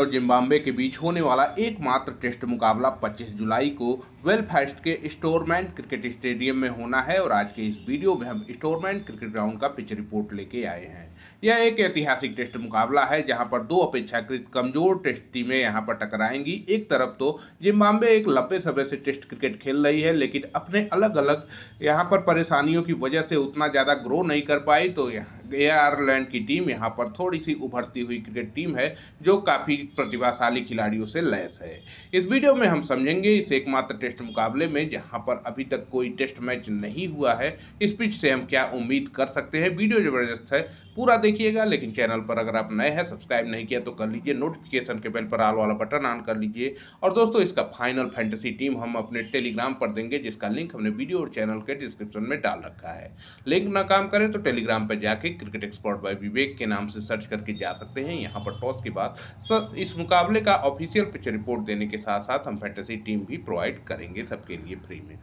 और जिम्बाब्वे के बीच होने वाला एकमात्र टेस्ट मुकाबला 25 जुलाई को वेलफेस्ट के स्टोरमैन क्रिकेट स्टेडियम में होना है और आज के इस वीडियो में हम स्टोरमैन क्रिकेट ग्राउंड का पिच रिपोर्ट लेके आए हैं यह एक ऐतिहासिक टेस्ट मुकाबला है जहां पर दो अपेक्षाकृत कमजोर टेस्ट टीमें यहां पर टकराएंगी एक तरफ तो जिम्बाब्वे एक लंबे समय से टेस्ट क्रिकेट खेल रही है लेकिन अपने अलग अलग यहाँ पर परेशानियों की वजह से उतना ज़्यादा ग्रो नहीं कर पाई तो यहाँ आयरलैंड की टीम यहाँ पर थोड़ी सी उभरती हुई क्रिकेट टीम है जो काफ़ी प्रतिभाशाली खिलाड़ियों से लैस है इस वीडियो में हम समझेंगे इस एकमात्र टेस्ट मुकाबले में जहाँ पर अभी तक कोई टेस्ट मैच नहीं हुआ है इस पिच से हम क्या उम्मीद कर सकते हैं वीडियो ज़बरदस्त है पूरा देखिएगा लेकिन चैनल पर अगर आप नए हैं सब्सक्राइब नहीं किया तो कर लीजिए नोटिफिकेशन के बेल पर आल वाला बटन ऑन कर लीजिए और दोस्तों इसका फाइनल फैंटेसी टीम हम अपने टेलीग्राम पर देंगे जिसका लिंक हमने वीडियो और चैनल के डिस्क्रिप्शन में डाल रखा है लिंक ना काम करें तो टेलीग्राम पर जाके Vivek cricket expert by Vivek के नाम से सर्च करके जा सकते हैं यहाँ पर टॉस के बाद इस मुकाबले का ऑफिशियल पिच रिपोर्ट देने के साथ साथ हम फैंटेसी टीम भी प्रोवाइड करेंगे सबके लिए फ्री में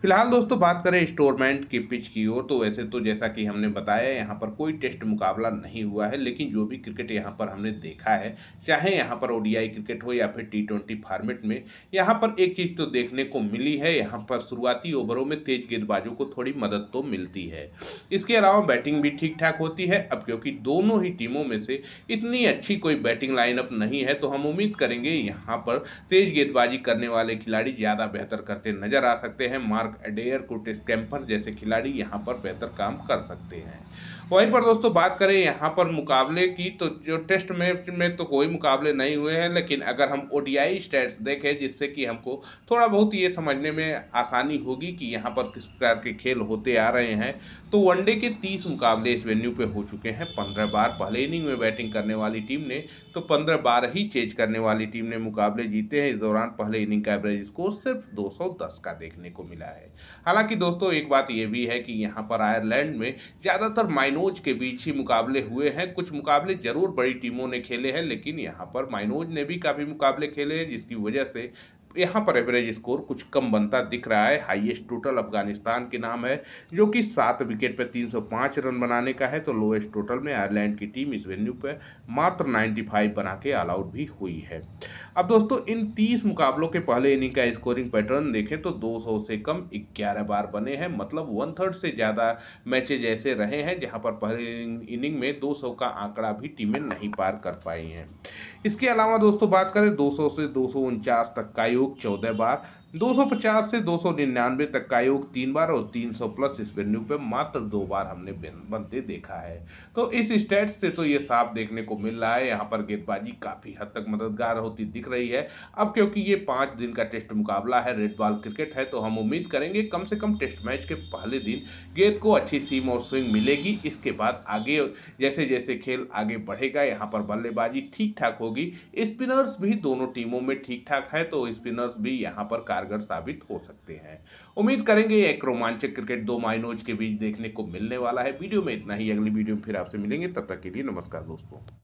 फिलहाल दोस्तों बात करें स्टोरमेंट के पिच की ओर तो वैसे तो जैसा कि हमने बताया यहाँ पर कोई टेस्ट मुकाबला नहीं हुआ है लेकिन जो भी क्रिकेट यहाँ पर हमने देखा है चाहे यहाँ पर ओडीआई क्रिकेट हो या फिर टी ट्वेंटी फॉर्मेट में यहाँ पर एक चीज़ तो देखने को मिली है यहाँ पर शुरुआती ओवरों में तेज गेंदबाजों को थोड़ी मदद तो मिलती है इसके अलावा बैटिंग भी ठीक ठाक ठाक होती है अब क्योंकि दोनों ही टीमों में से इतनी अच्छी कोई बैटिंग लाइनअप नहीं है तो हम उम्मीद करेंगे यहाँ पर तेज गेंदबाजी करने वाले खिलाड़ी ज़्यादा बेहतर करते नजर आ सकते हैं मार्क एडेयर कुटिस कैंपर जैसे खिलाड़ी यहाँ पर बेहतर काम कर सकते हैं वहीं पर दोस्तों बात करें यहाँ पर मुकाबले की तो जो टेस्ट मैच में तो कोई मुकाबले नहीं हुए हैं लेकिन अगर हम आई स्टेट्स देखें जिससे कि हमको थोड़ा बहुत ये समझने में आसानी होगी कि यहाँ पर किस प्रकार के खेल होते आ रहे हैं तो वनडे के तीस मुकाबले इस वेन्यू पे हो चुके हैं पंद्रह बार पहले इनिंग में बैटिंग करने वाली टीम ने तो पंद्रह बार ही चेज करने वाली टीम ने मुकाबले जीते हैं इस दौरान पहले इनिंग का एवरेज स्कोर सिर्फ 210 का देखने को मिला है हालांकि दोस्तों एक बात यह भी है कि यहाँ पर आयरलैंड में ज़्यादातर माइनर माइनोज के बीच ही मुकाबले हुए हैं कुछ मुकाबले जरूर बड़ी टीमों ने खेले हैं लेकिन यहाँ पर माइनोज ने भी काफ़ी मुकाबले खेले हैं जिसकी वजह से यहाँ पर एवरेज स्कोर कुछ कम बनता दिख रहा है हाईएस्ट टोटल अफगानिस्तान के नाम है जो कि सात विकेट पर 305 रन बनाने का है तो लोएस्ट टोटल में आयरलैंड की टीम इस वेन्यू पर मात्र 95 बना के ऑल आउट भी हुई है अब दोस्तों इन 30 मुकाबलों के पहले इनिंग का स्कोरिंग पैटर्न देखें तो 200 से कम 11 बार बने हैं मतलब वन थर्ड से ज़्यादा मैचेज ऐसे रहे हैं जहां पर पहले इनिंग में दो का आंकड़ा भी टीमें नहीं पार कर पाई हैं इसके अलावा दोस्तों बात करें दो से दो तक का योग चौदह बार 250 से 299 तक का योग तीन बार और 300 प्लस इस वेन्यू पे मात्र दो बार हमने बनते देखा है तो इस स्टेट से तो ये साफ देखने को मिल रहा है यहाँ पर गेंदबाजी काफ़ी हद तक मददगार होती दिख रही है अब क्योंकि ये पाँच दिन का टेस्ट मुकाबला है रेड बॉल क्रिकेट है तो हम उम्मीद करेंगे कम से कम टेस्ट मैच के पहले दिन गेंद को अच्छी सीम और स्विंग मिलेगी इसके बाद आगे जैसे जैसे खेल आगे बढ़ेगा यहाँ पर बल्लेबाजी ठीक ठाक होगी स्पिनर्स भी दोनों टीमों में ठीक ठाक है तो स्पिनर्स भी यहाँ पर कार कारगर साबित हो सकते हैं उम्मीद करेंगे एक रोमांचक क्रिकेट दो माइनोज के बीच देखने को मिलने वाला है वीडियो में इतना ही अगली वीडियो में फिर आपसे मिलेंगे तब तक के लिए नमस्कार दोस्तों